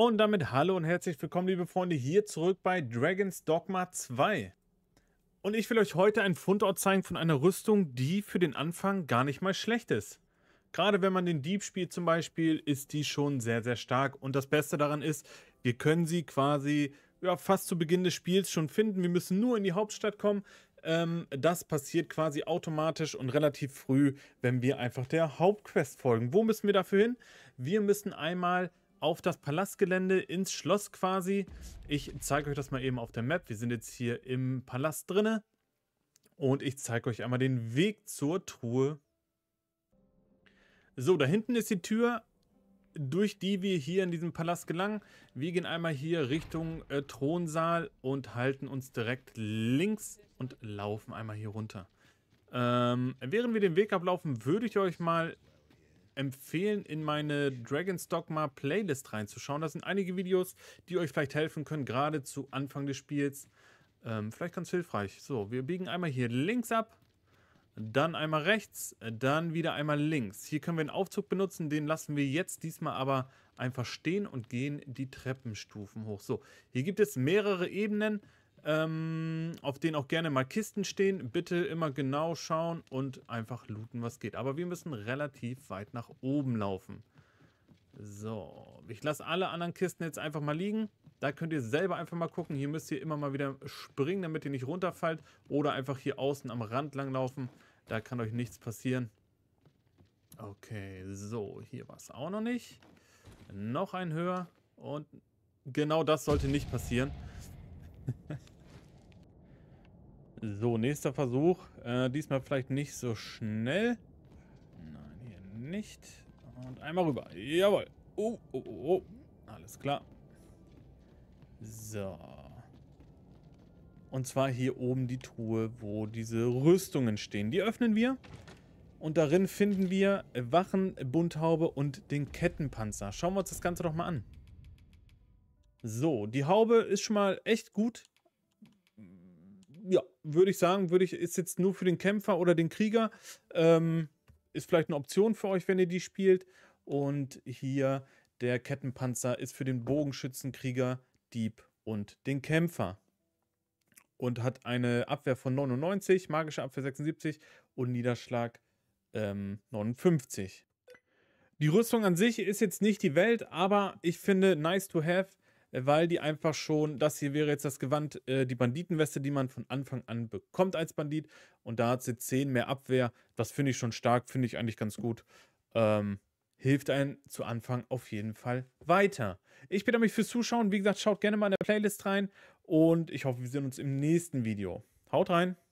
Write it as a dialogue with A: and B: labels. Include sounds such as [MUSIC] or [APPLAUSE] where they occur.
A: Und damit hallo und herzlich willkommen, liebe Freunde, hier zurück bei Dragon's Dogma 2. Und ich will euch heute einen Fundort zeigen von einer Rüstung, die für den Anfang gar nicht mal schlecht ist. Gerade wenn man den Dieb spielt zum Beispiel, ist die schon sehr, sehr stark. Und das Beste daran ist, wir können sie quasi ja, fast zu Beginn des Spiels schon finden. Wir müssen nur in die Hauptstadt kommen. Ähm, das passiert quasi automatisch und relativ früh, wenn wir einfach der Hauptquest folgen. Wo müssen wir dafür hin? Wir müssen einmal auf das Palastgelände, ins Schloss quasi. Ich zeige euch das mal eben auf der Map. Wir sind jetzt hier im Palast drinne und ich zeige euch einmal den Weg zur Truhe. So, da hinten ist die Tür, durch die wir hier in diesem Palast gelangen. Wir gehen einmal hier Richtung äh, Thronsaal und halten uns direkt links und laufen einmal hier runter. Ähm, während wir den Weg ablaufen, würde ich euch mal empfehlen, in meine Dragon's Dogma Playlist reinzuschauen. Das sind einige Videos, die euch vielleicht helfen können, gerade zu Anfang des Spiels. Ähm, vielleicht ganz hilfreich. So, wir biegen einmal hier links ab, dann einmal rechts, dann wieder einmal links. Hier können wir einen Aufzug benutzen, den lassen wir jetzt diesmal aber einfach stehen und gehen die Treppenstufen hoch. So, hier gibt es mehrere Ebenen ähm, auf denen auch gerne mal Kisten stehen. Bitte immer genau schauen und einfach looten, was geht. Aber wir müssen relativ weit nach oben laufen. So, ich lasse alle anderen Kisten jetzt einfach mal liegen. Da könnt ihr selber einfach mal gucken. Hier müsst ihr immer mal wieder springen, damit ihr nicht runterfällt. Oder einfach hier außen am Rand langlaufen. Da kann euch nichts passieren. Okay, so, hier war es auch noch nicht. Noch ein höher. Und genau das sollte nicht passieren. [LAUGHS] so, nächster Versuch. Äh, diesmal vielleicht nicht so schnell. Nein, hier nicht. Und einmal rüber. Jawohl. Oh, oh, oh, oh. Alles klar. So. Und zwar hier oben die Truhe, wo diese Rüstungen stehen. Die öffnen wir. Und darin finden wir Wachen, Bunthaube und den Kettenpanzer. Schauen wir uns das Ganze doch mal an. So, die Haube ist schon mal echt gut. Ja, würde ich sagen, würde ich, ist jetzt nur für den Kämpfer oder den Krieger. Ähm, ist vielleicht eine Option für euch, wenn ihr die spielt. Und hier der Kettenpanzer ist für den Bogenschützen, Krieger, Dieb und den Kämpfer. Und hat eine Abwehr von 99, magische Abwehr 76 und Niederschlag ähm, 59. Die Rüstung an sich ist jetzt nicht die Welt, aber ich finde nice to have äh, weil die einfach schon, das hier wäre jetzt das Gewand, äh, die Banditenweste, die man von Anfang an bekommt als Bandit. Und da hat sie 10 mehr Abwehr. Das finde ich schon stark, finde ich eigentlich ganz gut. Ähm, hilft einem zu Anfang auf jeden Fall weiter. Ich bedanke mich fürs Zuschauen. Wie gesagt, schaut gerne mal in der Playlist rein. Und ich hoffe, wir sehen uns im nächsten Video. Haut rein!